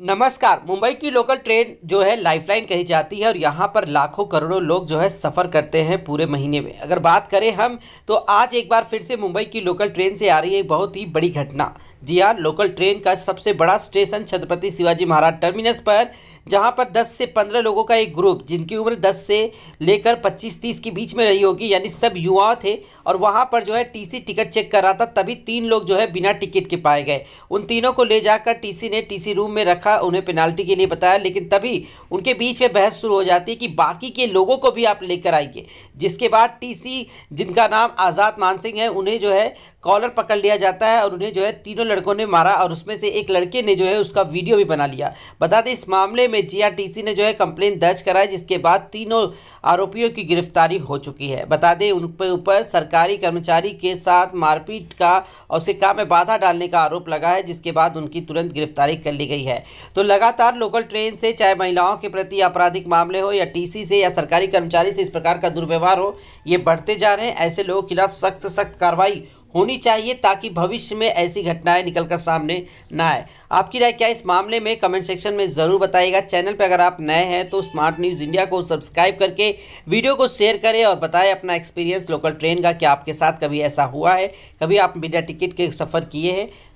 नमस्कार मुंबई की local train जो है लाइफलाइन कही जाती है और यहाँ पर लाखों करोड़ों लोग जो है सफ़र करते हैं पूरे महीने में अगर बात करें हम तो आज एक बार फिर से मुंबई की लोकल ट्रेन से आ रही है बहुत ही बड़ी घटना जी हाँ लोकल ट्रेन का सबसे बड़ा स्टेशन छत्रपति शिवाजी महाराज टर्मिनस पर जहाँ पर 10 से 15 लोगों का एक ग्रुप जिनकी उम्र 10 से लेकर 25-30 के बीच में रही होगी यानी सब युवा थे और वहाँ पर जो है टीसी टिकट चेक कर रहा था तभी तीन लोग जो है बिना टिकट के पाए गए उन तीनों को ले जाकर टीसी ने टीसी रूम में रख रखा उन्हें पेनाल्टी के लिए बताया लेकिन तभी उनके बीच में बहस शुरू हो जाती है कि बाकी के लोगों को भी आप लेकर आइए जिसके बाद टीसी जिनका नाम आज़ाद मानसिंह है उन्हें जो है कॉलर पकड़ लिया जाता है और उन्हें जो है तीनों लड़कों ने मारा और उसमें से एक लड़के ने जो है उसका वीडियो भी बना लिया बता दें इस मामले में जीआरटीसी ने जो है कंप्लेन दर्ज कराई जिसके बाद तीनों आरोपियों की गिरफ्तारी हो चुकी है बता दें उनके ऊपर सरकारी कर्मचारी के साथ मारपीट का और उसके काम में बाधा डालने का आरोप लगा है जिसके बाद उनकी तुरंत गिरफ्तारी कर ली गई है तो लगातार लोकल ट्रेन से चाहे महिलाओं के प्रति आपराधिक मामले हो या टी से या सरकारी कर्मचारी से इस प्रकार का दुर्व्यवहार हो ये बढ़ते जा रहे हैं ऐसे लोगों के खिलाफ सख्त सख्त कार्रवाई होनी चाहिए ताकि भविष्य में ऐसी घटनाएं निकलकर सामने ना आए आपकी राय क्या इस मामले में कमेंट सेक्शन में ज़रूर बताइएगा चैनल पर अगर आप नए हैं तो स्मार्ट न्यूज़ इंडिया को सब्सक्राइब करके वीडियो को शेयर करें और बताएं अपना एक्सपीरियंस लोकल ट्रेन का कि आपके साथ कभी ऐसा हुआ है कभी आप बिना टिकट के सफ़र किए हैं